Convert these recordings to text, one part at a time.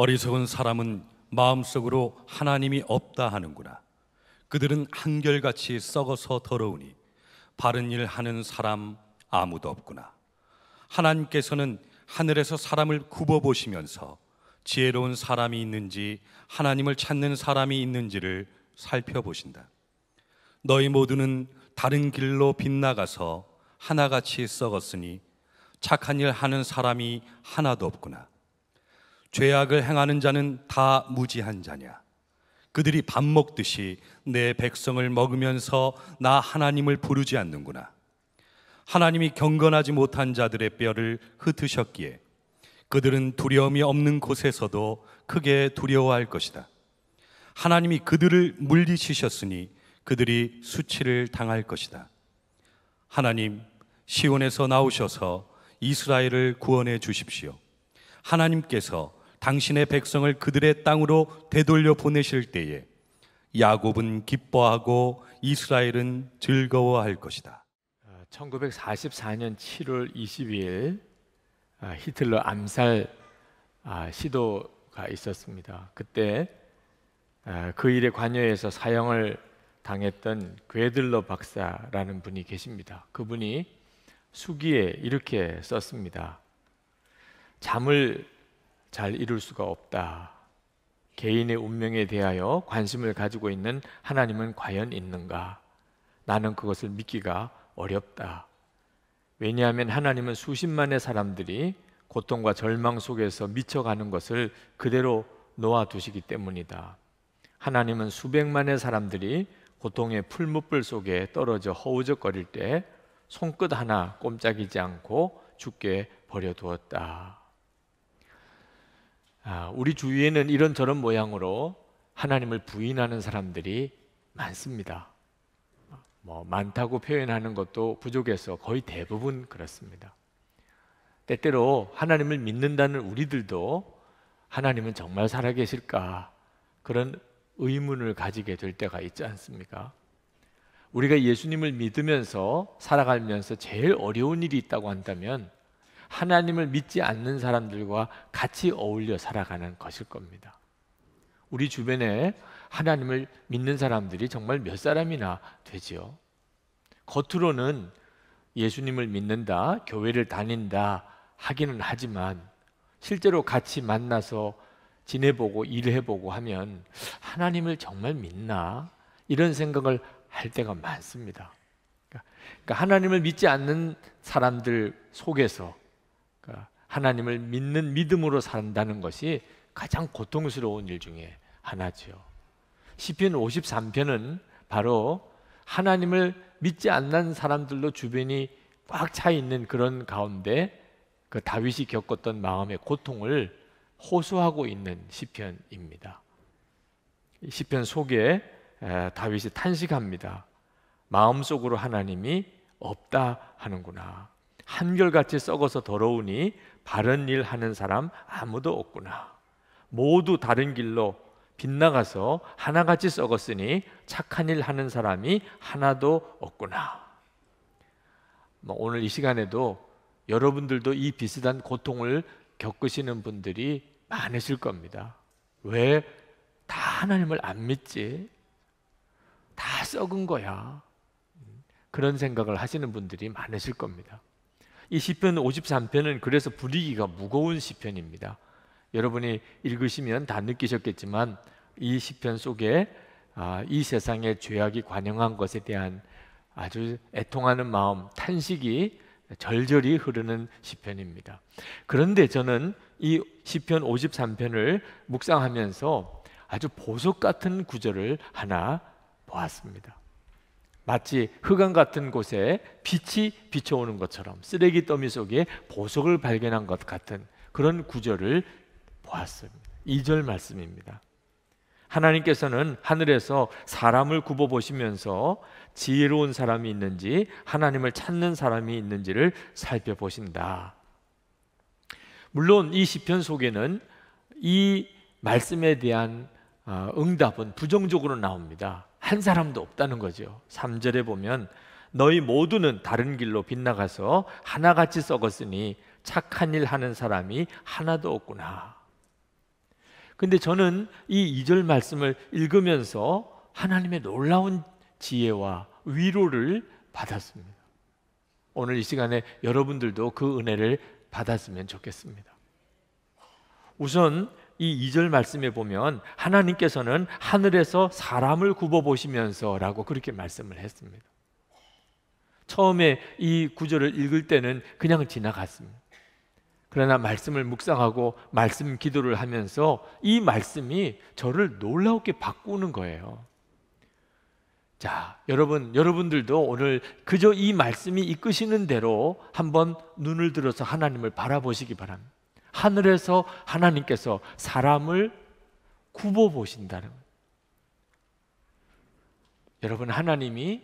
어리석은 사람은 마음속으로 하나님이 없다 하는구나. 그들은 한결같이 썩어서 더러우니 바른 일 하는 사람 아무도 없구나. 하나님께서는 하늘에서 사람을 굽어 보시면서 지혜로운 사람이 있는지 하나님을 찾는 사람이 있는지를 살펴보신다. 너희 모두는 다른 길로 빗나가서 하나같이 썩었으니 착한 일 하는 사람이 하나도 없구나. 죄악을 행하는 자는 다 무지한 자냐? 그들이 밥 먹듯이 내 백성을 먹으면서 나 하나님을 부르지 않는구나. 하나님이 경건하지 못한 자들의 뼈를 흩으셨기에 그들은 두려움이 없는 곳에서도 크게 두려워할 것이다. 하나님이 그들을 물리치셨으니 그들이 수치를 당할 것이다. 하나님, 시온에서 나오셔서 이스라엘을 구원해 주십시오. 하나님께서 당신의 백성을 그들의 땅으로 되돌려 보내실 때에 야곱은 기뻐하고 이스라엘은 즐거워할 것이다. 1944년 7월 22일 히틀러 암살 아, 시도가 있었습니다. 그때 어, 그 일에 관여해서 사형을 당했던 괴들러 박사라는 분이 계십니다. 그분이 수기에 이렇게 썼습니다. 잠을 잘 이룰 수가 없다. 개인의 운명에 대하여 관심을 가지고 있는 하나님은 과연 있는가? 나는 그것을 믿기가 어렵다. 왜냐하면 하나님은 수십만의 사람들이 고통과 절망 속에서 미쳐가는 것을 그대로 놓아두시기 때문이다. 하나님은 수백만의 사람들이 고통의 풀무불 속에 떨어져 허우적거릴 때 손끝 하나 꼼짝이지 않고 죽게 버려두었다. 아, 우리 주위에는 이런저런 모양으로 하나님을 부인하는 사람들이 많습니다. 뭐 많다고 표현하는 것도 부족해서 거의 대부분 그렇습니다. 때때로 하나님을 믿는다는 우리들도 하나님은 정말 살아계실까 그런 의문을 가지게 될 때가 있지 않습니까? 우리가 예수님을 믿으면서 살아가면서 제일 어려운 일이 있다고 한다면 하나님을 믿지 않는 사람들과 같이 어울려 살아가는 것일 겁니다. 우리 주변에 하나님을 믿는 사람들이 정말 몇 사람이나 되지요. 겉으로는 예수님을 믿는다, 교회를 다닌다 하기는 하지만 실제로 같이 만나서 지내보고 일해보고 하면 하나님을 정말 믿나 이런 생각을 할 때가 많습니다. 그러니까 하나님을 믿지 않는 사람들 속에서 어, 하나님을 믿는 믿음으로 산다는 것이 가장 고통스러운 일 중에 하나지요. 시편 53편은 바로 하나님을 믿지 않는 사람들로 주변이 꽉 차 있는 그런 가운데 그 다윗이 겪었던 마음의 고통을 호소하고 있는 시편입니다. 시편 속에 다윗이 탄식합니다. 마음속으로 하나님이 없다 하는구나. 한결같이 썩어서 더러우니 바른 일 하는 사람 아무도 없구나. 모두 다른 길로 빗나가서 하나같이 썩었으니 착한 일 하는 사람이 하나도 없구나. 뭐 오늘 이 시간에도 여러분들도 이 비슷한 고통을 겪으시는 분들이 많으실 겁니다. 왜 다 하나님을 안 믿지? 다 썩은 거야. 음, 그런 생각을 하시는 분들이 많으실 겁니다. 이 시편 53편은 그래서 분위기가 무거운 시편입니다. 여러분이 읽으시면 다 느끼셨겠지만 이 시편 속에 아, 이 세상의 죄악이 관영한 것에 대한 아주 애통하는 마음, 탄식이 절절히 흐르는 시편입니다. 그런데 저는 이 시편 53편을 묵상하면서 아주 보석 같은 구절을 하나 보았습니다. 마치 흑암 같은 곳에 빛이 비춰오는 것처럼 쓰레기 더미 속에 보석을 발견한 것 같은 그런 구절을 보았습니다. 2절 말씀입니다. 하나님께서는 하늘에서 사람을 굽어 보시면서 지혜로운 사람이 있는지 하나님을 찾는 사람이 있는지를 살펴보신다. 물론 이 시편 속에는 이 말씀에 대한 어, 응답은 부정적으로 나옵니다. 한 사람도 없다는 거죠. 3절에 보면 너희 모두는 다른 길로 빗나가서 하나같이 썩었으니 착한 일 하는 사람이 하나도 없구나. 근데 저는 이 2절 말씀을 읽으면서 하나님의 놀라운 지혜와 위로를 받았습니다. 오늘 이 시간에 여러분들도 그 은혜를 받았으면 좋겠습니다. 우선 이 2절 말씀에 보면 하나님께서는 하늘에서 사람을 굽어 보시면서라고 그렇게 말씀을 했습니다. 처음에 이 구절을 읽을 때는 그냥 지나갔습니다. 그러나 말씀을 묵상하고 말씀 기도를 하면서 이 말씀이 저를 놀라우게 바꾸는 거예요. 자, 여러분, 여러분들도 오늘 그저 이 말씀이 이끄시는 대로 한번 눈을 들어서 하나님을 바라보시기 바랍니다. 하늘에서 하나님께서 사람을 굽어 보신다는 여러분 하나님이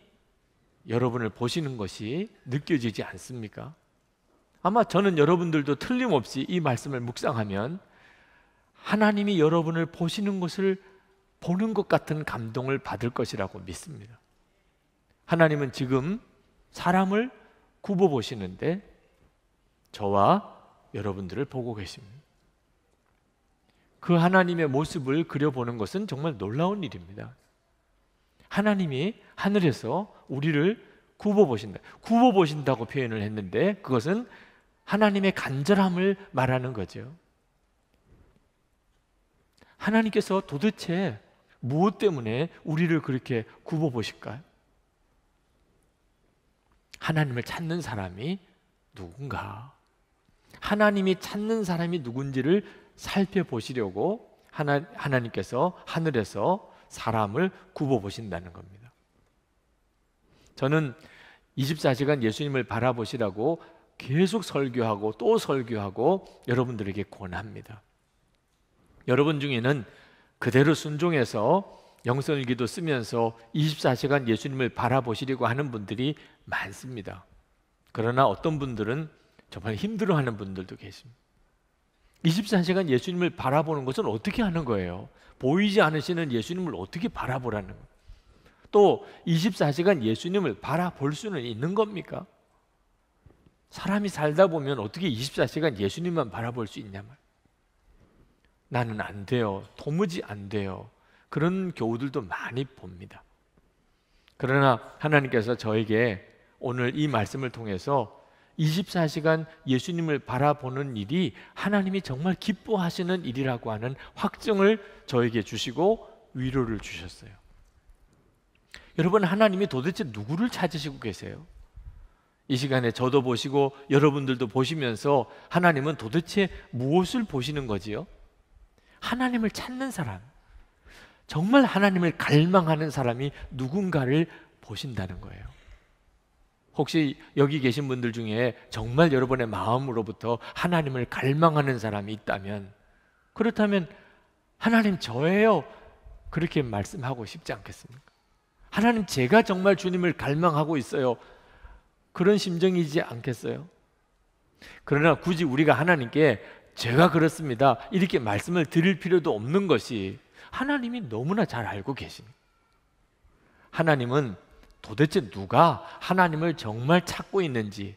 여러분을 보시는 것이 느껴지지 않습니까? 아마 저는 여러분들도 틀림없이 이 말씀을 묵상하면 하나님이 여러분을 보시는 것을 보는 것 같은 감동을 받을 것이라고 믿습니다. 하나님은 지금 사람을 굽어 보시는데 저와 여러분들을 보고 계십니다. 그 하나님의 모습을 그려보는 것은 정말 놀라운 일입니다. 하나님이 하늘에서 우리를 굽어보신다. 굽어보신다고 표현을 했는데 그것은 하나님의 간절함을 말하는 거죠. 하나님께서 도대체 무엇 때문에 우리를 그렇게 굽어보실까요? 하나님을 찾는 사람이 누군가 하나님이 찾는 사람이 누군지를 살펴보시려고 하나, 하나님께서 하늘에서 사람을 굽어보신다는 겁니다. 저는 24시간 예수님을 바라보시라고 계속 설교하고 또 설교하고 여러분들에게 권합니다. 여러분 중에는 그대로 순종해서 영성일기도 쓰면서 24시간 예수님을 바라보시려고 하는 분들이 많습니다. 그러나 어떤 분들은 정말 힘들어하는 분들도 계십니다. 24시간 예수님을 바라보는 것은 어떻게 하는 거예요? 보이지 않으시는 예수님을 어떻게 바라보라는 거예요? 또 24시간 예수님을 바라볼 수는 있는 겁니까? 사람이 살다 보면 어떻게 24시간 예수님만 바라볼 수 있냐 말. 나는 안 돼요. 도무지 안 돼요. 그런 교우들도 많이 봅니다. 그러나 하나님께서 저에게 오늘 이 말씀을 통해서 24시간 예수님을 바라보는 일이 하나님이 정말 기뻐하시는 일이라고 하는 확증을 저에게 주시고 위로를 주셨어요. 여러분, 하나님이 도대체 누구를 찾으시고 계세요? 이 시간에 저도 보시고 여러분들도 보시면서 하나님은 도대체 무엇을 보시는 거지요? 하나님을 찾는 사람, 정말 하나님을 갈망하는 사람이 누군가를 보신다는 거예요. 혹시 여기 계신 분들 중에 정말 여러분의 마음으로부터 하나님을 갈망하는 사람이 있다면 그렇다면 하나님 저예요. 그렇게 말씀하고 싶지 않겠습니까? 하나님 제가 정말 주님을 갈망하고 있어요. 그런 심정이지 않겠어요? 그러나 굳이 우리가 하나님께 제가 그렇습니다. 이렇게 말씀을 드릴 필요도 없는 것이 하나님이 너무나 잘 알고 계십니다. 하나님은 도대체 누가 하나님을 정말 찾고 있는지,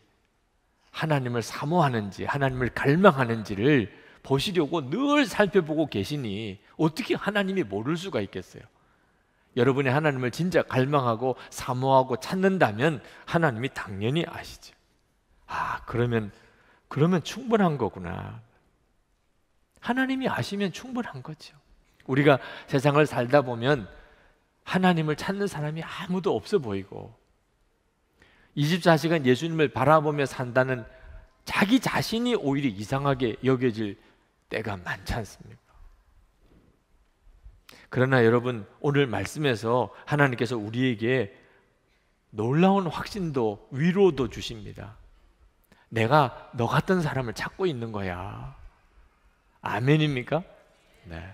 하나님을 사모하는지, 하나님을 갈망하는지를 보시려고 늘 살펴보고 계시니 어떻게 하나님이 모를 수가 있겠어요? 여러분이 하나님을 진짜 갈망하고 사모하고 찾는다면 하나님이 당연히 아시죠. 아, 그러면 그러면 충분한 거구나. 하나님이 아시면 충분한 거죠. 우리가 세상을 살다 보면 하나님을 찾는 사람이 아무도 없어 보이고 24시간 예수님을 바라보며 산다는 자기 자신이 오히려 이상하게 여겨질 때가 많지 않습니까? 그러나 여러분 오늘 말씀에서 하나님께서 우리에게 놀라운 확신도 위로도 주십니다. 내가 너 같은 사람을 찾고 있는 거야. 아멘입니까? 네.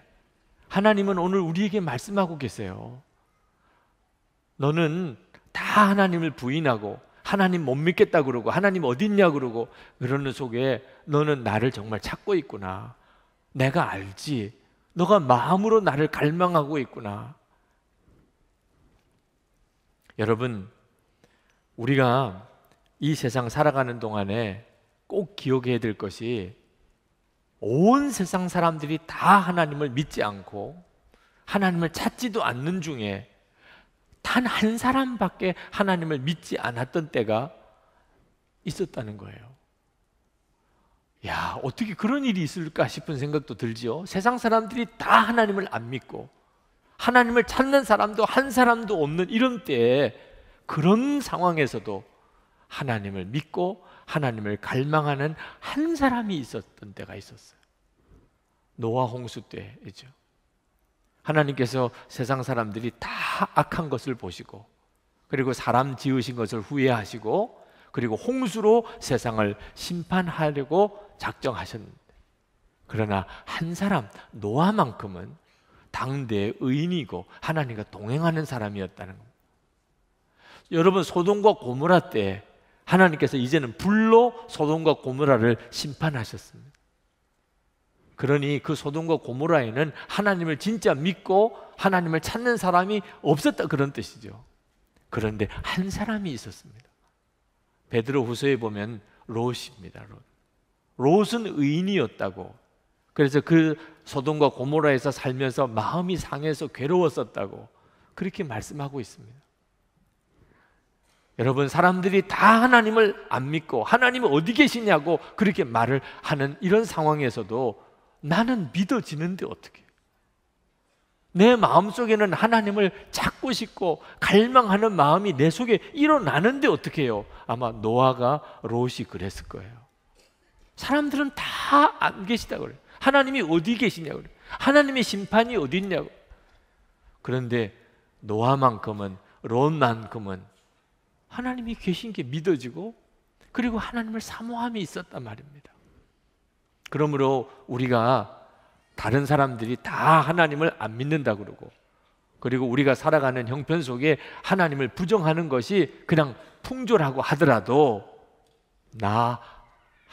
하나님은 오늘 우리에게 말씀하고 계세요. 너는 다 하나님을 부인하고 하나님 못 믿겠다 그러고 하나님 어딨냐 그러고 그러는 속에 너는 나를 정말 찾고 있구나. 내가 알지. 너가 마음으로 나를 갈망하고 있구나. 여러분, 우리가 이 세상 살아가는 동안에 꼭 기억해야 될 것이 온 세상 사람들이 다 하나님을 믿지 않고 하나님을 찾지도 않는 중에 단한 사람밖에 하나님을 믿지 않았던 때가 있었다는 거예요. 야, 어떻게 그런 일이 있을까 싶은 생각도 들지요. 세상 사람들이 다 하나님을 안 믿고 하나님을 찾는 사람도 한 사람도 없는 이런 때에 그런 상황에서도 하나님을 믿고 하나님을 갈망하는 한 사람이 있었던 때가 있었어요. 노아 홍수 때이죠. 하나님께서 세상 사람들이 다 악한 것을 보시고 그리고 사람 지으신 것을 후회하시고 그리고 홍수로 세상을 심판하려고 작정하셨는데 그러나 한 사람 노아만큼은 당대의 의인이고 하나님과 동행하는 사람이었다는 겁니다. 여러분 소돔과 고모라 때 하나님께서 이제는 불로 소돔과 고모라를 심판하셨습니다. 그러니 그 소돔과 고모라에는 하나님을 진짜 믿고 하나님을 찾는 사람이 없었다 그런 뜻이죠. 그런데 한 사람이 있었습니다. 베드로 후서에 보면 롯입니다. 롯. 롯은 의인이었다고. 그래서 그 소돔과 고모라에서 살면서 마음이 상해서 괴로웠었다고 그렇게 말씀하고 있습니다. 여러분 사람들이 다 하나님을 안 믿고 하나님 어디 계시냐고 그렇게 말을 하는 이런 상황에서도 나는 믿어지는데 어떻게? 내 마음속에는 하나님을 찾고 싶고 갈망하는 마음이 내 속에 일어나는데 어떻게 해요? 아마 노아가 롯이 그랬을 거예요. 사람들은 다 안 계시다 그래 하나님이 어디 계시냐고 그래 하나님의 심판이 어디 있냐고. 그런데 노아만큼은 롯만큼은 하나님이 계신 게 믿어지고 그리고 하나님을 사모함이 있었단 말입니다. 그러므로 우리가 다른 사람들이 다 하나님을 안 믿는다 그러고 그리고 우리가 살아가는 형편 속에 하나님을 부정하는 것이 그냥 풍조라고 하더라도 나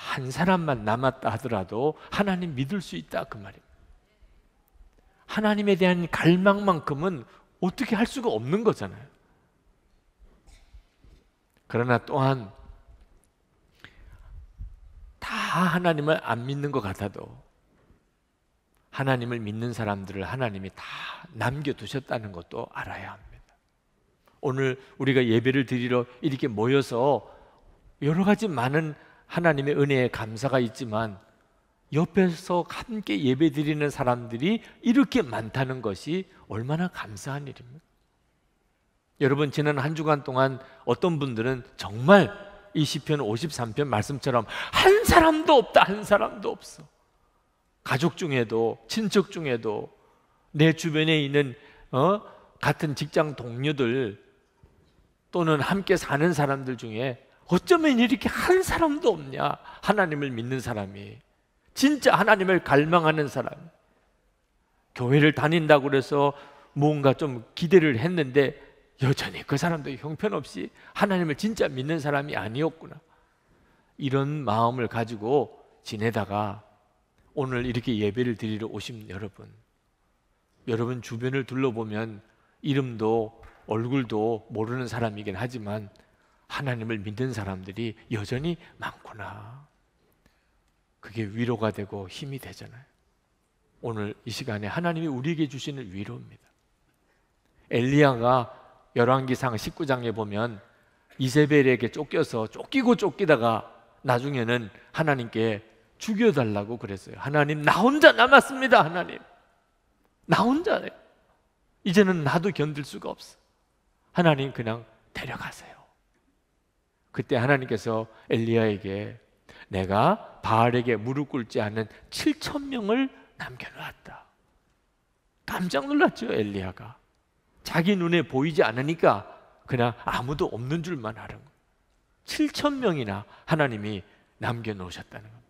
한 사람만 남았다 하더라도 하나님 믿을 수 있다 그 말입니다. 하나님에 대한 갈망만큼은 어떻게 할 수가 없는 거잖아요. 그러나 또한 다 하나님을 안 믿는 것 같아도 하나님을 믿는 사람들을 하나님이 다 남겨두셨다는 것도 알아야 합니다. 오늘 우리가 예배를 드리러 이렇게 모여서 여러 가지 많은 하나님의 은혜에 감사가 있지만 옆에서 함께 예배 드리는 사람들이 이렇게 많다는 것이 얼마나 감사한 일입니까? 여러분, 지난 한 주간 동안 어떤 분들은 정말 2 0편 53편 말씀처럼 한 사람도 없다 한 사람도 없어. 가족 중에도 친척 중에도 내 주변에 있는 어? 같은 직장 동료들 또는 함께 사는 사람들 중에 어쩌면 이렇게 한 사람도 없냐? 하나님을 믿는 사람이 진짜 하나님을 갈망하는 사람. 교회를 다닌다고 해래서 뭔가 좀 기대를 했는데 여전히 그 사람도 형편없이 하나님을 진짜 믿는 사람이 아니었구나. 이런 마음을 가지고 지내다가 오늘 이렇게 예배를 드리러 오신 여러분, 여러분 주변을 둘러보면 이름도 얼굴도 모르는 사람이긴 하지만 하나님을 믿는 사람들이 여전히 많구나. 그게 위로가 되고 힘이 되잖아요. 오늘 이 시간에 하나님이 우리에게 주시는 위로입니다. 엘리야가 열왕기상 19장에 보면 이세벨에게 쫓겨서 쫓기고 쫓기다가 나중에는 하나님께 죽여달라고 그랬어요. 하나님 나 혼자 남았습니다. 하나님 나혼자네 이제는 나도 견딜 수가 없어. 하나님 그냥 데려가세요. 그때 하나님께서 엘리야에게 내가 바알에게 무릎 꿇지 않은 7천 명을 남겨놓았다. 깜짝 놀랐죠 엘리야가. 자기 눈에 보이지 않으니까 그냥 아무도 없는 줄만 아는 거예요. 7천 명이나 하나님이 남겨 놓으셨다는 겁니다.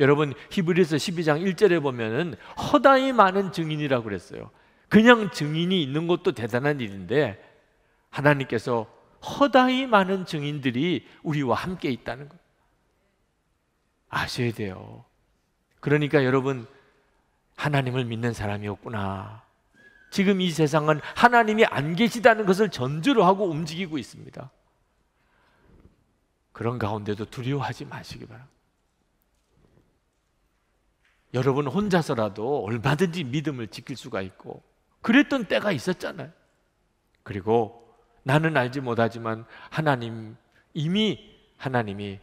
여러분 히브리서 12장 1절에 보면은 허다히 많은 증인이라고 그랬어요. 그냥 증인이 있는 것도 대단한 일인데 하나님께서 허다히 많은 증인들이 우리와 함께 있다는 것 아셔야 돼요. 그러니까 여러분 하나님을 믿는 사람이었구나. 지금 이 세상은 하나님이 안 계시다는 것을 전제로 하고 움직이고 있습니다. 그런 가운데도 두려워하지 마시기 바랍니다. 여러분 혼자서라도 얼마든지 믿음을 지킬 수가 있고 그랬던 때가 있었잖아요. 그리고 나는 알지 못하지만 하나님 이미 하나님이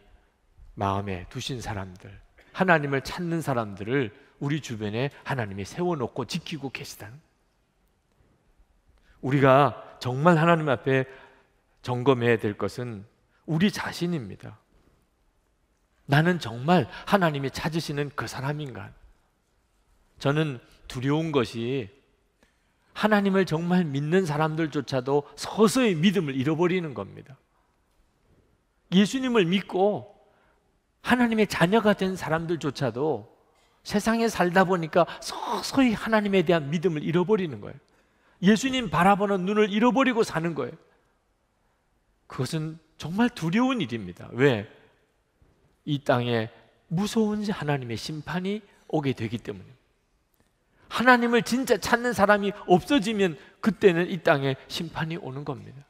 마음에 두신 사람들, 하나님을 찾는 사람들을 우리 주변에 하나님이 세워놓고 지키고 계시다는 우리가 정말 하나님 앞에 점검해야 될 것은 우리 자신입니다. 나는 정말 하나님이 찾으시는 그 사람인가? 저는 두려운 것이 하나님을 정말 믿는 사람들조차도 서서히 믿음을 잃어버리는 겁니다. 예수님을 믿고 하나님의 자녀가 된 사람들조차도 세상에 살다 보니까 서서히 하나님에 대한 믿음을 잃어버리는 거예요. 예수님 바라보는 눈을 잃어버리고 사는 거예요. 그것은 정말 두려운 일입니다. 왜? 이 땅에 무서운 하나님의 심판이 오게 되기 때문에. 하나님을 진짜 찾는 사람이 없어지면 그때는 이 땅에 심판이 오는 겁니다.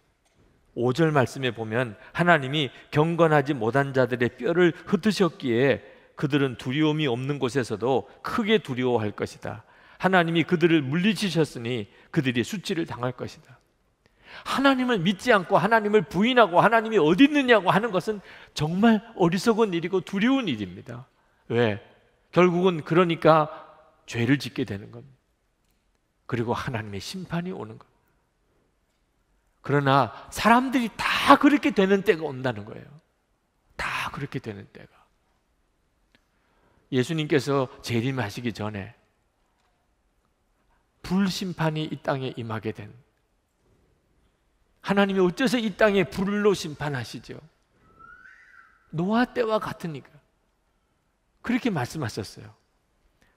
5절 말씀에 보면 하나님이 경건하지 못한 자들의 뼈를 흩으셨기에 그들은 두려움이 없는 곳에서도 크게 두려워할 것이다. 하나님이 그들을 물리치셨으니 그들이 수치를 당할 것이다. 하나님을 믿지 않고 하나님을 부인하고 하나님이 어디 있느냐고 하는 것은 정말 어리석은 일이고 두려운 일입니다. 왜? 결국은 그러니까 죄를 짓게 되는 겁니다. 그리고 하나님의 심판이 오는 겁니다. 그러나 사람들이 다 그렇게 되는 때가 온다는 거예요. 다 그렇게 되는 때가. 예수님께서 재림하시기 전에 불심판이 이 땅에 임하게 된 하나님이 어째서 이 땅에 불로 심판하시죠? 노아 때와 같으니까 그렇게 말씀하셨어요.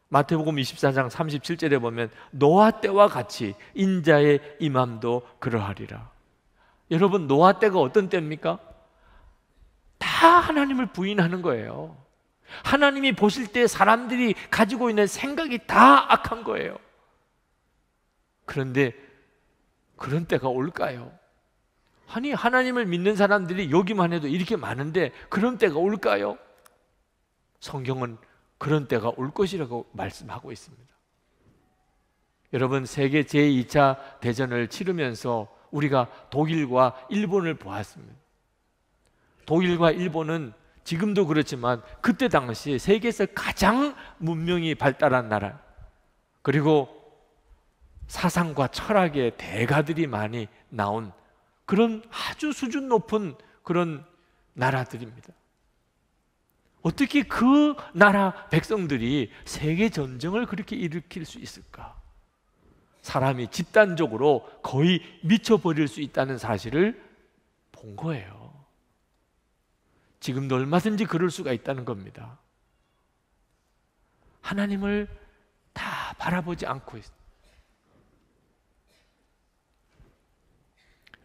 마태복음 24장 37절에 보면 노아 때와 같이 인자의 임함도 그러하리라. 여러분 노아 때가 어떤 때입니까? 다 하나님을 부인하는 거예요. 하나님이 보실 때 사람들이 가지고 있는 생각이 다 악한 거예요. 그런데 그런 때가 올까요? 아니 하나님을 믿는 사람들이 여기만 해도 이렇게 많은데 그런 때가 올까요? 성경은 그런 때가 올 것이라고 말씀하고 있습니다. 여러분 세계 제2차 대전을 치르면서 우리가 독일과 일본을 보았습니다. 독일과 일본은 지금도 그렇지만 그때 당시 세계에서 가장 문명이 발달한 나라. 그리고 사상과 철학의 대가들이 많이 나온 그런 아주 수준 높은 그런 나라들입니다. 어떻게 그 나라 백성들이 세계 전쟁을 그렇게 일으킬 수 있을까? 사람이 집단적으로 거의 미쳐버릴 수 있다는 사실을 본 거예요. 지금도 얼마든지 그럴 수가 있다는 겁니다. 하나님을 다 바라보지 않고 있습니다.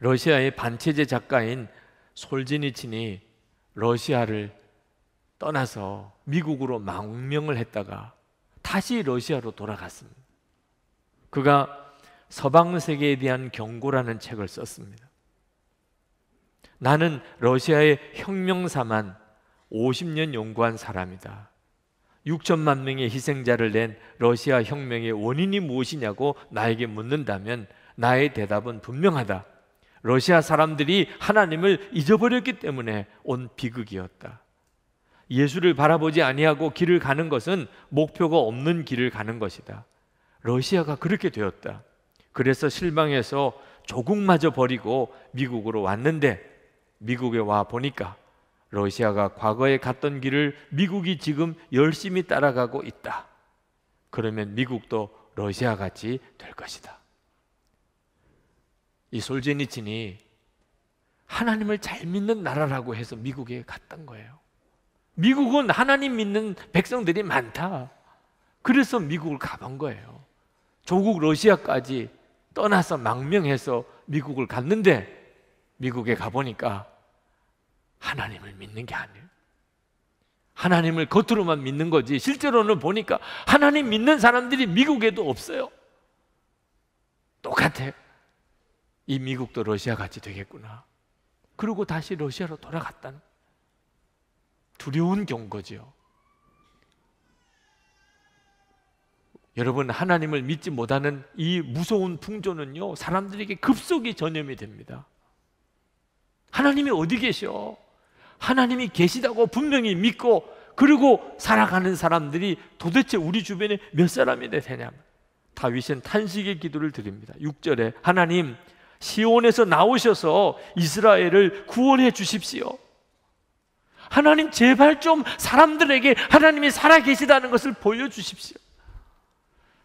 러시아의 반체제 작가인 솔지니친이 러시아를 떠나서 미국으로 망명을 했다가 다시 러시아로 돌아갔습니다. 그가 서방 세계에 대한 경고라는 책을 썼습니다. 나는 러시아의 혁명사만 50년 연구한 사람이다. 6천만 명의 희생자를 낸 러시아 혁명의 원인이 무엇이냐고 나에게 묻는다면 나의 대답은 분명하다. 러시아 사람들이 하나님을 잊어버렸기 때문에 온 비극이었다. 예수를 바라보지 아니하고 길을 가는 것은 목표가 없는 길을 가는 것이다. 러시아가 그렇게 되었다. 그래서 실망해서 조국마저 버리고 미국으로 왔는데 미국에 와 보니까 러시아가 과거에 갔던 길을 미국이 지금 열심히 따라가고 있다. 그러면 미국도 러시아 같이 될 것이다. 이 솔제니친이 하나님을 잘 믿는 나라라고 해서 미국에 갔던 거예요. 미국은 하나님 믿는 백성들이 많다. 그래서 미국을 가본 거예요. 조국 러시아까지 떠나서 망명해서 미국을 갔는데 미국에 가보니까 하나님을 믿는 게 아니에요. 하나님을 겉으로만 믿는 거지 실제로는 보니까 하나님 믿는 사람들이 미국에도 없어요. 똑같아요. 이 미국도 러시아 같이 되겠구나. 그리고 다시 러시아로 돌아갔다는 두려운 경고지요. 여러분 하나님을 믿지 못하는 이 무서운 풍조는요 사람들에게 급속히 전염이 됩니다. 하나님이 어디 계셔? 하나님이 계시다고 분명히 믿고 그리고 살아가는 사람들이 도대체 우리 주변에 몇 사람이 되냐 다윗은 탄식의 기도를 드립니다. 6절에 하나님 시온에서 나오셔서 이스라엘을 구원해 주십시오. 하나님 제발 좀 사람들에게 하나님이 살아계시다는 것을 보여주십시오.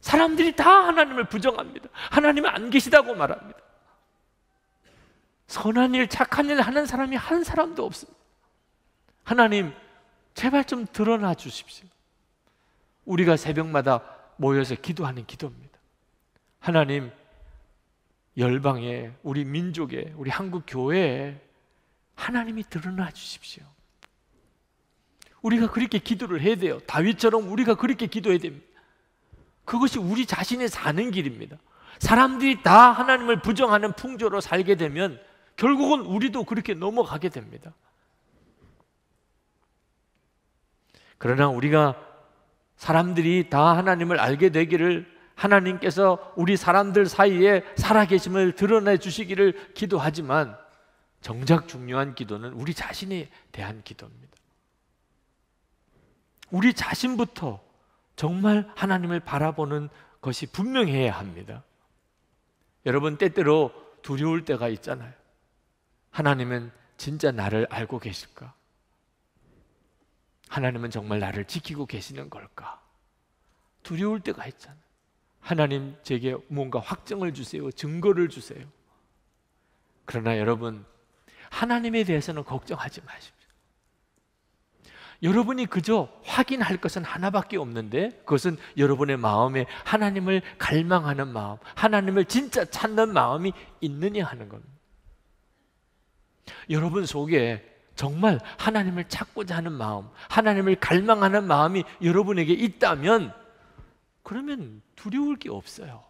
사람들이 다 하나님을 부정합니다. 하나님은 안 계시다고 말합니다. 선한 일, 착한 일 하는 사람이 한 사람도 없습니다. 하나님, 제발 좀 드러나 주십시오. 우리가 새벽마다 모여서 기도하는 기도입니다. 하나님, 열방에 우리 민족에 우리 한국 교회에 하나님이 드러나 주십시오. 우리가 그렇게 기도를 해야 돼요. 다윗처럼 우리가 그렇게 기도해야 됩니다. 그것이 우리 자신의 사는 길입니다. 사람들이 다 하나님을 부정하는 풍조로 살게 되면 결국은 우리도 그렇게 넘어가게 됩니다. 그러나 우리가 사람들이 다 하나님을 알게 되기를 하나님께서 우리 사람들 사이에 살아계심을 드러내 주시기를 기도하지만 정작 중요한 기도는 우리 자신에 대한 기도입니다. 우리 자신부터 정말 하나님을 바라보는 것이 분명해야 합니다. 여러분 때때로 두려울 때가 있잖아요. 하나님은 진짜 나를 알고 계실까? 하나님은 정말 나를 지키고 계시는 걸까? 두려울 때가 있잖아요. 하나님 제게 뭔가 확정을 주세요. 증거를 주세요. 그러나 여러분, 하나님에 대해서는 걱정하지 마십시오. 여러분이 그저 확인할 것은 하나밖에 없는데 그것은 여러분의 마음에 하나님을 갈망하는 마음, 하나님을 진짜 찾는 마음이 있느냐 하는 겁니다. 여러분 속에 정말 하나님을 찾고자 하는 마음, 하나님을 갈망하는 마음이 여러분에게 있다면 그러면 두려울 게 없어요.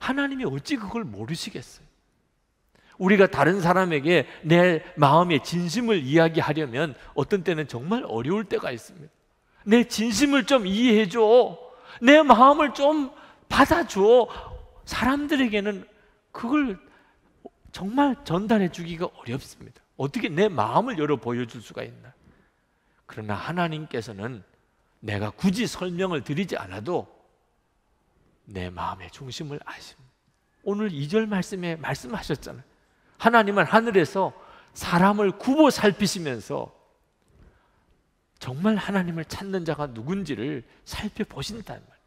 하나님이 어찌 그걸 모르시겠어요? 우리가 다른 사람에게 내 마음의 진심을 이야기하려면 어떤 때는 정말 어려울 때가 있습니다. 내 진심을 좀 이해해줘. 내 마음을 좀 받아줘. 사람들에게는 그걸 정말 전달해 주기가 어렵습니다. 어떻게 내 마음을 열어 보여줄 수가 있나? 그러나 하나님께서는 내가 굳이 설명을 드리지 않아도 내 마음의 중심을 아십니다. 오늘 2절 말씀에 말씀하셨잖아요. 하나님은 하늘에서 사람을 굽어 살피시면서 정말 하나님을 찾는 자가 누군지를 살펴보신다는 말.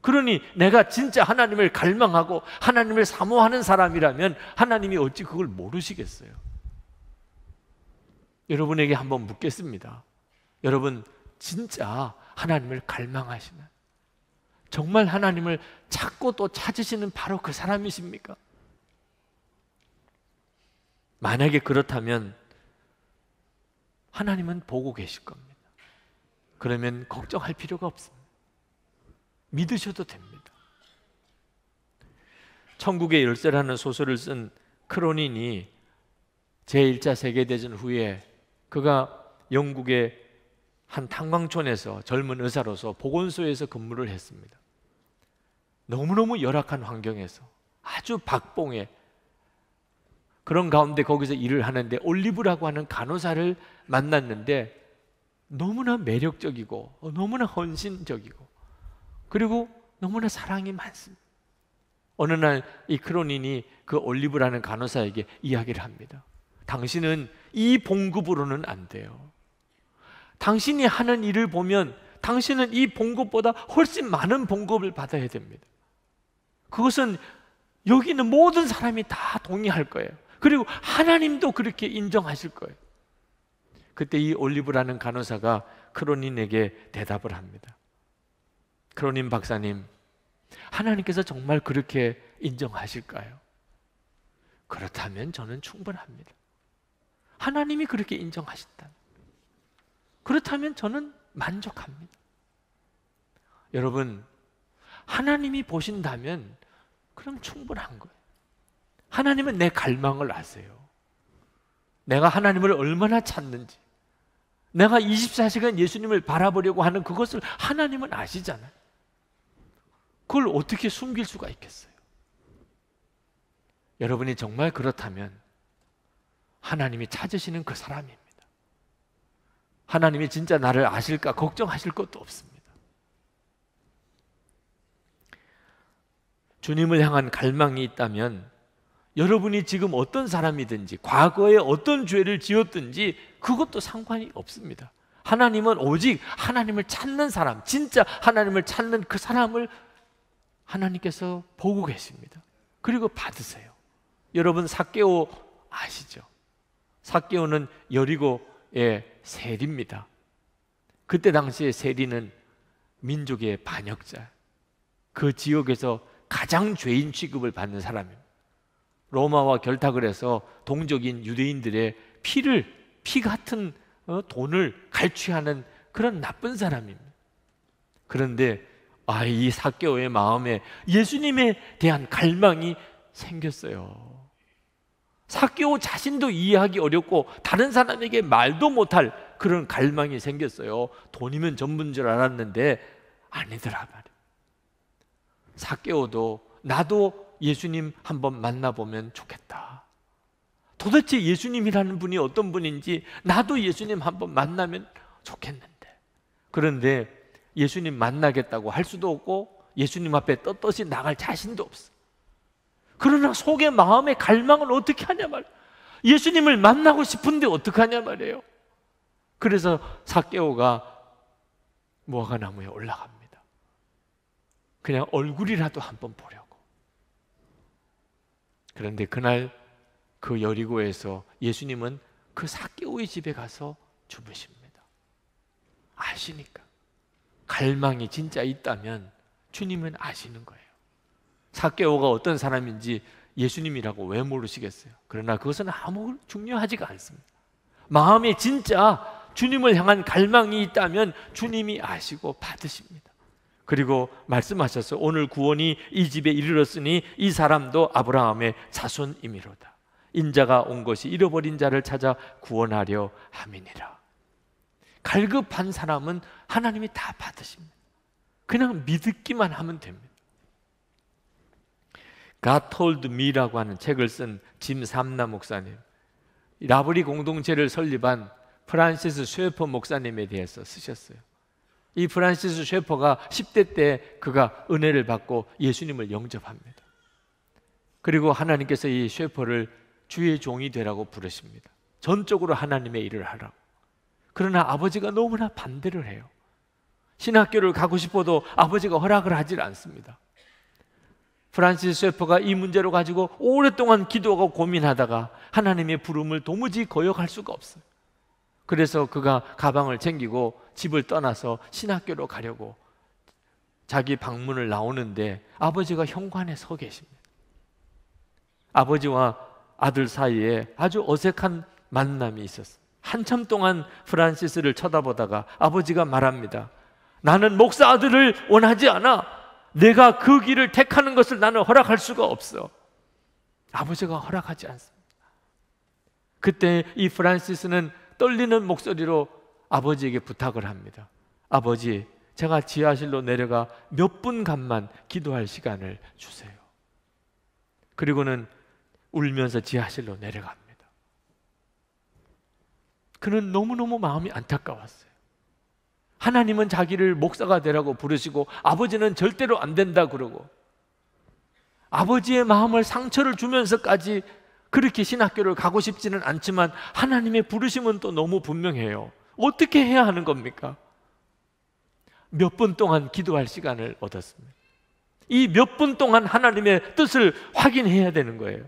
그러니 내가 진짜 하나님을 갈망하고 하나님을 사모하는 사람이라면 하나님이 어찌 그걸 모르시겠어요? 여러분에게 한번 묻겠습니다. 여러분 진짜 하나님을 갈망하시나요? 정말 하나님을 찾고 또 찾으시는 바로 그 사람이십니까? 만약에 그렇다면 하나님은 보고 계실 겁니다. 그러면 걱정할 필요가 없습니다. 믿으셔도 됩니다. 천국의 열쇠라는 소설을 쓴 크로닌이 제1차 세계대전 후에 그가 영국의 한 탄광촌에서 젊은 의사로서 보건소에서 근무를 했습니다. 너무너무 열악한 환경에서 아주 박봉에 그런 가운데 거기서 일을 하는데 올리브라고 하는 간호사를 만났는데 너무나 매력적이고 어, 너무나 헌신적이고 그리고 너무나 사랑이 많습니다. 어느 날 이 크로닌이 그 올리브라는 간호사에게 이야기를 합니다. 당신은 이 봉급으로는 안 돼요. 당신이 하는 일을 보면 당신은 이 봉급보다 훨씬 많은 봉급을 받아야 됩니다. 그것은 여기 있는 모든 사람이 다 동의할 거예요. 그리고 하나님도 그렇게 인정하실 거예요. 그때 이 올리브라는 간호사가 크로닌에게 대답을 합니다. 크로닌 박사님, 하나님께서 정말 그렇게 인정하실까요? 그렇다면 저는 충분합니다. 하나님이 그렇게 인정하신다. 그렇다면 저는 만족합니다. 여러분, 하나님이 보신다면 그럼 충분한 거예요. 하나님은 내 갈망을 아세요. 내가 하나님을 얼마나 찾는지, 내가 24시간 예수님을 바라보려고 하는 그것을 하나님은 아시잖아요. 그걸 어떻게 숨길 수가 있겠어요? 여러분이 정말 그렇다면 하나님이 찾으시는 그 사람입니다. 하나님이 진짜 나를 아실까 걱정하실 것도 없습니다. 주님을 향한 갈망이 있다면 여러분이 지금 어떤 사람이든지 과거에 어떤 죄를 지었든지 그것도 상관이 없습니다. 하나님은 오직 하나님을 찾는 사람, 진짜 하나님을 찾는 그 사람을 하나님께서 보고 계십니다. 그리고 받으세요. 여러분 사개오 아시죠? 사개오는 여리고의 세리입니다. 그때 당시에 세리는 민족의 반역자, 그 지역에서 가장 죄인 취급을 받는 사람입니다. 로마와 결탁을 해서 동족인 유대인들의 피를 피 같은 어, 돈을 갈취하는 그런 나쁜 사람입니다. 그런데 아, 이 사개오의 마음에 예수님에 대한 갈망이 생겼어요. 사개오 자신도 이해하기 어렵고 다른 사람에게 말도 못할 그런 갈망이 생겼어요. 돈이면 전부인 줄 알았는데 아니더라 말이에요. 사개오도 나도 예수님 한 번 만나보면 좋겠다. 도대체 예수님이라는 분이 어떤 분인지 나도 예수님 한번 만나면 좋겠는데. 그런데 예수님 만나겠다고 할 수도 없고 예수님 앞에 떳떳이 나갈 자신도 없어. 그러나 속의 마음의 갈망을 어떻게 하냐 말. 예수님을 만나고 싶은데 어떻 하냐 말이에요. 그래서 사개오가 무화과 나무에 올라갑니다. 그냥 얼굴이라도 한번 보려고. 그런데 그날 그 여리고에서 예수님은 그사께오의 집에 가서 주무십니다. 아시니까. 갈망이 진짜 있다면 주님은 아시는 거예요. 사께오가 어떤 사람인지 예수님이라고 왜 모르시겠어요? 그러나 그것은 아무 중요하지가 않습니다. 마음에 진짜 주님을 향한 갈망이 있다면 주님이 아시고 받으십니다. 그리고 말씀하셔서 오늘 구원이 이 집에 이르렀으니 이 사람도 아브라함의 자손이미로다. 인자가 온 것이 잃어버린 자를 찾아 구원하려 함이니라. 갈급한 사람은 하나님이 다 받으십니다. 그냥 믿기만 하면 됩니다. God Told Me라고 하는 책을 쓴짐 삼나 목사님, 라브리 공동체를 설립한 프란시스 쉐퍼 목사님에 대해서 쓰셨어요. 이 프란시스 셰퍼가 10대 때 그가 은혜를 받고 예수님을 영접합니다. 그리고 하나님께서 이 셰퍼를 주의 종이 되라고 부르십니다. 전적으로 하나님의 일을 하라고. 그러나 아버지가 너무나 반대를 해요. 신학교를 가고 싶어도 아버지가 허락을 하질 않습니다. 프란시스 셰퍼가 이 문제로 가지고 오랫동안 기도하고 고민하다가 하나님의 부름을 도무지 거역할 수가 없어요. 그래서 그가 가방을 챙기고 집을 떠나서 신학교로 가려고 자기 방문을 나오는데 아버지가 현관에 서 계십니다. 아버지와 아들 사이에 아주 어색한 만남이 있었어요. 한참 동안 프란시스를 쳐다보다가 아버지가 말합니다. 나는 목사 아들을 원하지 않아. 내가 그 길을 택하는 것을 나는 허락할 수가 없어. 아버지가 허락하지 않습니다. 그때 이 프란시스는 떨리는 목소리로 아버지에게 부탁을 합니다. 아버지, 제가 지하실로 내려가 몇 분간만 기도할 시간을 주세요. 그리고는 울면서 지하실로 내려갑니다. 그는 너무너무 마음이 안타까웠어요. 하나님은 자기를 목사가 되라고 부르시고 아버지는 절대로 안 된다 그러고 아버지의 마음을 상처를 주면서까지 그렇게 신학교를 가고 싶지는 않지만 하나님의 부르심은 또 너무 분명해요. 어떻게 해야 하는 겁니까? 몇 분 동안 기도할 시간을 얻었습니다. 이 몇 분 동안 하나님의 뜻을 확인해야 되는 거예요.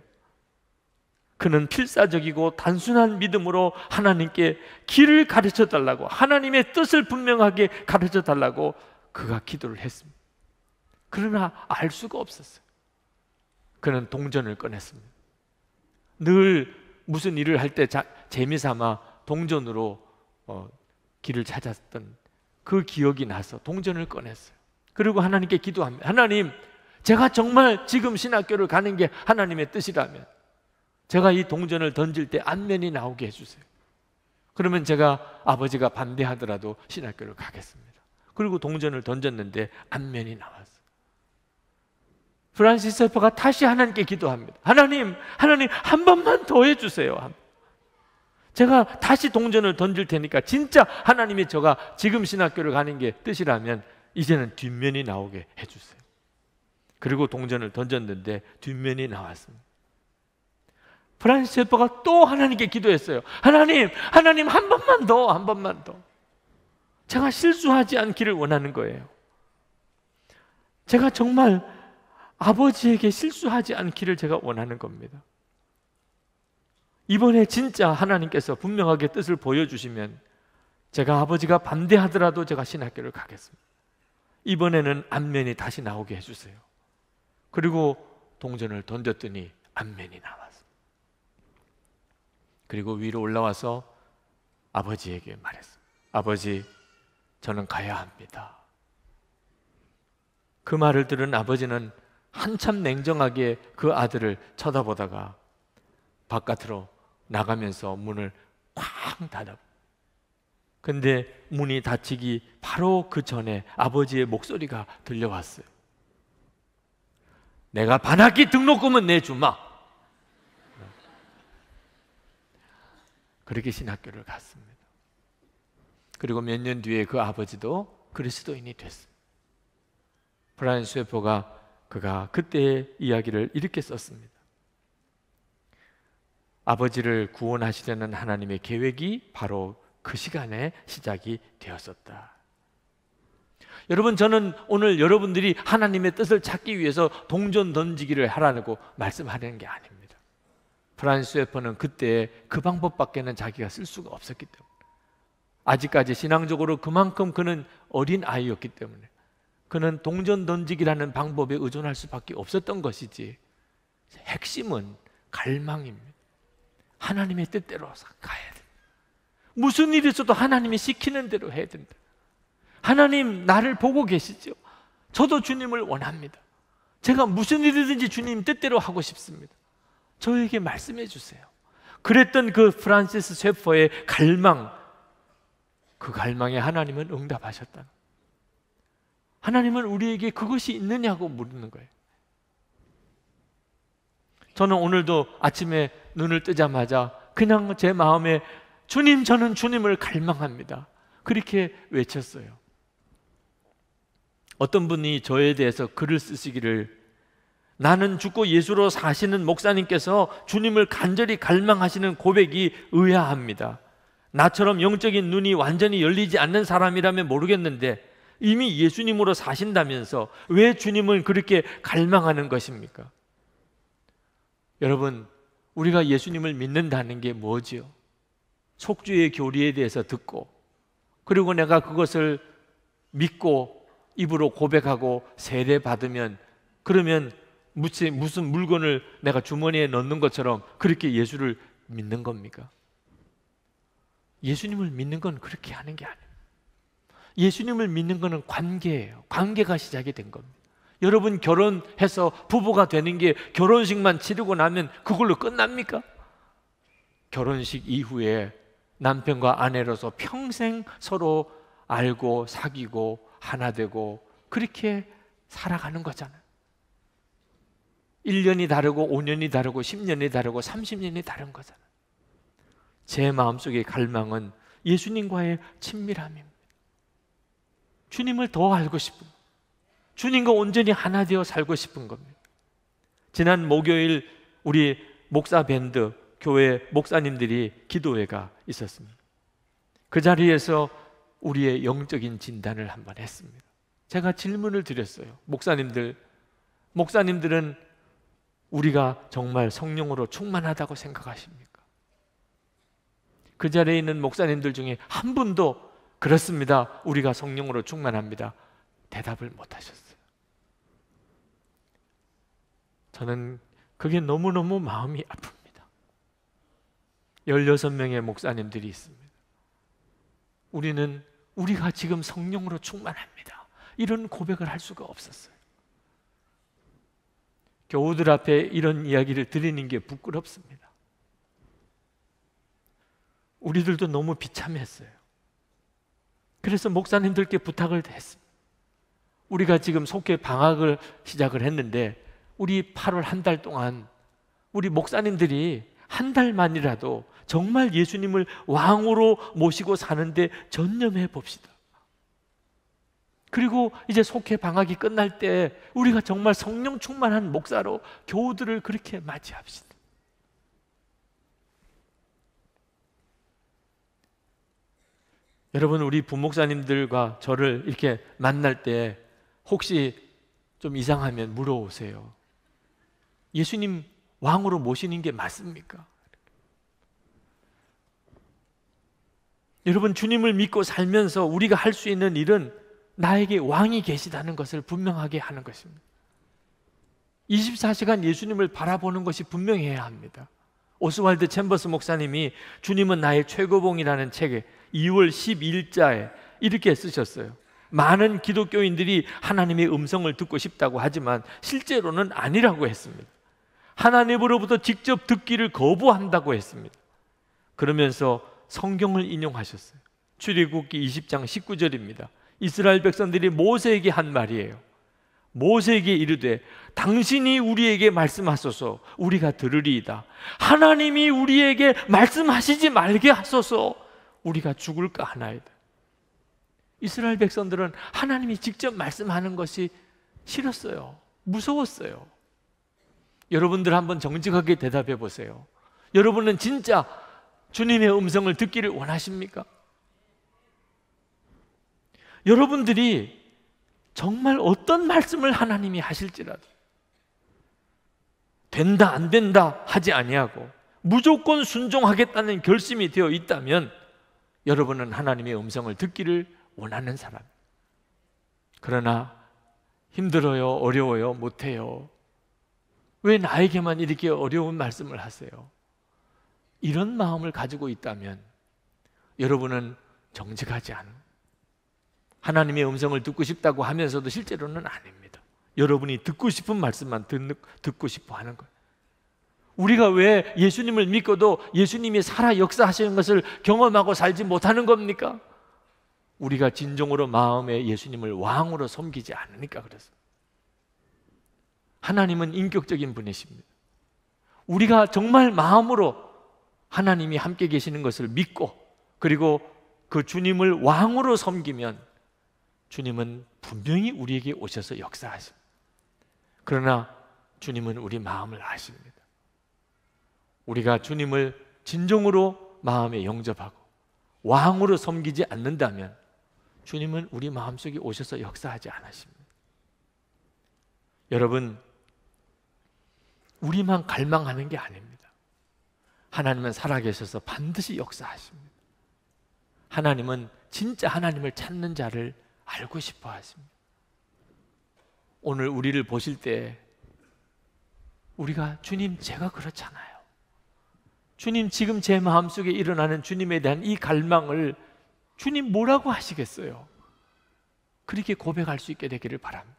그는 필사적이고 단순한 믿음으로 하나님께 길을 가르쳐 달라고 하나님의 뜻을 분명하게 가르쳐 달라고 그가 기도를 했습니다. 그러나 알 수가 없었어요. 그는 동전을 꺼냈습니다. 늘 무슨 일을 할 때 재미삼아 동전으로 어, 길을 찾았던 그 기억이 나서 동전을 꺼냈어요. 그리고 하나님께 기도합니다. 하나님, 제가 정말 지금 신학교를 가는 게 하나님의 뜻이라면 제가 이 동전을 던질 때 안면이 나오게 해주세요. 그러면 제가 아버지가 반대하더라도 신학교를 가겠습니다. 그리고 동전을 던졌는데 안면이 나왔어요. 프란시스퍼가 다시 하나님께 기도합니다. 하나님, 하나님 한 번만 더 해주세요. 제가 다시 동전을 던질 테니까 진짜 하나님이 저가 지금 신학교를 가는 게 뜻이라면 이제는 뒷면이 나오게 해주세요. 그리고 동전을 던졌는데 뒷면이 나왔습니다. 프란시스퍼가 또 하나님께 기도했어요. 하나님, 하나님 한 번만 더, 한 번만 더. 제가 실수하지 않기를 원하는 거예요. 제가 정말 아버지에게 실수하지 않기를 제가 원하는 겁니다. 이번에 진짜 하나님께서 분명하게 뜻을 보여주시면 제가 아버지가 반대하더라도 제가 신학교를 가겠습니다. 이번에는 안면이 다시 나오게 해주세요. 그리고 동전을 던졌더니 안면이 나왔습니다. 그리고 위로 올라와서 아버지에게 말했습니다. 아버지, 저는 가야 합니다. 그 말을 들은 아버지는 한참 냉정하게 그 아들을 쳐다보다가 바깥으로 나가면서 문을 쾅 닫아. 근데 문이 닫히기 바로 그 전에 아버지의 목소리가 들려왔어요. 내가 반학기 등록금은 내주마. 그렇게 신학교를 갔습니다. 그리고 몇 년 뒤에 그 아버지도 그리스도인이 됐습니다. 브라인 스웨퍼가 그가 그때의 이야기를 이렇게 썼습니다. 아버지를 구원하시려는 하나님의 계획이 바로 그 시간에 시작이 되었었다. 여러분, 저는 오늘 여러분들이 하나님의 뜻을 찾기 위해서 동전 던지기를 하라고 말씀하려는 게 아닙니다. 프란스 웨퍼는 그때 그 방법밖에는 자기가 쓸 수가 없었기 때문에. 아직까지 신앙적으로 그만큼 그는 어린 아이였기 때문에. 그는 동전 던지기라는 방법에 의존할 수밖에 없었던 것이지 핵심은 갈망입니다. 하나님의 뜻대로 가야 된다. 무슨 일이 있어도 하나님이 시키는 대로 해야 된다. 하나님 나를 보고 계시죠? 저도 주님을 원합니다. 제가 무슨 일이든지 주님 뜻대로 하고 싶습니다. 저에게 말씀해 주세요. 그랬던 그 프란시스 셰퍼의 갈망, 그 갈망에 하나님은 응답하셨다 하나님은 우리에게 그것이 있느냐고 물는 거예요. 저는 오늘도 아침에 눈을 뜨자마자 그냥 제 마음에 주님 저는 주님을 갈망합니다. 그렇게 외쳤어요. 어떤 분이 저에 대해서 글을 쓰시기를 나는 죽고 예수로 사시는 목사님께서 주님을 간절히 갈망하시는 고백이 의아합니다. 나처럼 영적인 눈이 완전히 열리지 않는 사람이라면 모르겠는데 이미 예수님으로 사신다면서 왜 주님을 그렇게 갈망하는 것입니까? 여러분, 우리가 예수님을 믿는다는 게 뭐지요? 속주의 교리에 대해서 듣고, 그리고 내가 그것을 믿고 입으로 고백하고 세례 받으면, 그러면 무슨 물건을 내가 주머니에 넣는 것처럼 그렇게 예수를 믿는 겁니까? 예수님을 믿는 건 그렇게 하는 게 아니에요. 예수님을 믿는 것은 관계예요. 관계가 시작이 된 겁니다. 여러분 결혼해서 부부가 되는 게 결혼식만 치르고 나면 그걸로 끝납니까? 결혼식 이후에 남편과 아내로서 평생 서로 알고 사귀고 하나 되고 그렇게 살아가는 거잖아요. 1년이 다르고 5년이 다르고 10년이 다르고 30년이 다른 거잖아요. 제 마음속의 갈망은 예수님과의 친밀함입니다. 주님을 더 알고 싶은 주님과 온전히 하나 되어 살고 싶은 겁니다. 지난 목요일 우리 목사 밴드 교회 목사님들이 기도회가 있었습니다. 그 자리에서 우리의 영적인 진단을 한번 했습니다. 제가 질문을 드렸어요. 목사님들, 목사님들은 우리가 정말 성령으로 충만하다고 생각하십니까? 그 자리에 있는 목사님들 중에 한 분도 그렇습니다. 우리가 성령으로 충만합니다. 대답을 못 하셨어요. 저는 그게 너무너무 마음이 아픕니다. 16명의 목사님들이 있습니다. 우리는 우리가 지금 성령으로 충만합니다. 이런 고백을 할 수가 없었어요. 교우들 앞에 이런 이야기를 드리는 게 부끄럽습니다. 우리들도 너무 비참했어요. 그래서 목사님들께 부탁을 했습니다. 우리가 지금 속회 방학을 시작을 했는데 우리 8월 한 달 동안 우리 목사님들이 한 달만이라도 정말 예수님을 왕으로 모시고 사는데 전념해 봅시다. 그리고 이제 속회 방학이 끝날 때 우리가 정말 성령 충만한 목사로 교우들을 그렇게 맞이합시다. 여러분 우리 부목사님들과 저를 이렇게 만날 때 혹시 좀 이상하면 물어오세요. 예수님 왕으로 모시는 게 맞습니까? 여러분 주님을 믿고 살면서 우리가 할 수 있는 일은 나에게 왕이 계시다는 것을 분명하게 하는 것입니다. 24시간 예수님을 바라보는 것이 분명해야 합니다. 오스왈드 챔버스 목사님이 주님은 나의 최고봉이라는 책에 2월 1일자에 이렇게 쓰셨어요. 많은 기독교인들이 하나님의 음성을 듣고 싶다고 하지만 실제로는 아니라고 했습니다. 하나님으로부터 직접 듣기를 거부한다고 했습니다. 그러면서 성경을 인용하셨어요. 출애굽기 20장 19절입니다. 이스라엘 백성들이 모세에게 한 말이에요. 모세에게 이르되 당신이 우리에게 말씀하소서 우리가 들으리이다. 하나님이 우리에게 말씀하시지 말게 하소서 우리가 죽을까 하나이다. 이스라엘 백성들은 하나님이 직접 말씀하는 것이 싫었어요. 무서웠어요. 여러분들 한번 정직하게 대답해 보세요. 여러분은 진짜 주님의 음성을 듣기를 원하십니까? 여러분들이 정말 어떤 말씀을 하나님이 하실지라도 된다 안 된다 하지 아니하고 무조건 순종하겠다는 결심이 되어 있다면 여러분은 하나님의 음성을 듣기를 원하는 사람. 그러나 힘들어요, 어려워요, 못해요. 왜 나에게만 이렇게 어려운 말씀을 하세요? 이런 마음을 가지고 있다면 여러분은 정직하지 않은 하나님의 음성을 듣고 싶다고 하면서도 실제로는 아닙니다. 여러분이 듣고 싶은 말씀만 듣, 듣고 싶어 하는 거예요. 우리가 왜 예수님을 믿고도 예수님이 살아 역사하시는 것을 경험하고 살지 못하는 겁니까? 우리가 진정으로 마음에 예수님을 왕으로 섬기지 않으니까 그래서 하나님은 인격적인 분이십니다. 우리가 정말 마음으로 하나님이 함께 계시는 것을 믿고 그리고 그 주님을 왕으로 섬기면 주님은 분명히 우리에게 오셔서 역사하십니다. 그러나 주님은 우리 마음을 아십니다. 우리가 주님을 진정으로 마음에 영접하고 왕으로 섬기지 않는다면 주님은 우리 마음속에 오셔서 역사하지 않으십니다. 여러분, 우리만 갈망하는 게 아닙니다. 하나님은 살아계셔서 반드시 역사하십니다. 하나님은 진짜 하나님을 찾는 자를 알고 싶어 하십니다. 오늘 우리를 보실 때 우리가 주님 제가 그렇잖아요. 주님 지금 제 마음속에 일어나는 주님에 대한 이 갈망을 주님 뭐라고 하시겠어요? 그렇게 고백할 수 있게 되기를 바랍니다.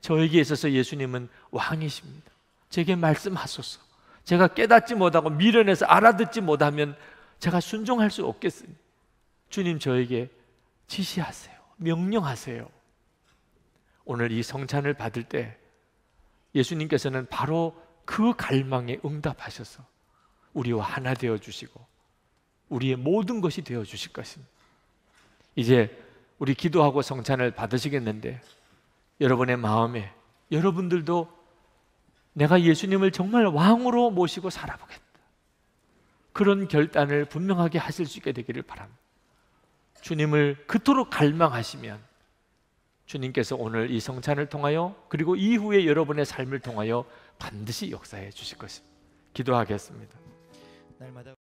저에게 있어서 예수님은 왕이십니다. 제게 말씀하소서. 제가 깨닫지 못하고 미련해서 알아듣지 못하면 제가 순종할 수 없겠으니 주님 저에게 지시하세요. 명령하세요. 오늘 이 성찬을 받을 때 예수님께서는 바로 그 갈망에 응답하셔서 우리와 하나 되어 주시고 우리의 모든 것이 되어 주실 것입니다. 이제 우리 기도하고 성찬을 받으시겠는데 여러분의 마음에 여러분들도 내가 예수님을 정말 왕으로 모시고 살아보겠다. 그런 결단을 분명하게 하실 수 있게 되기를 바랍니다. 주님을 그토록 갈망하시면 주님께서 오늘 이 성찬을 통하여 그리고 이후에 여러분의 삶을 통하여 반드시 역사해 주실 것입니다. 기도하겠습니다. 날마다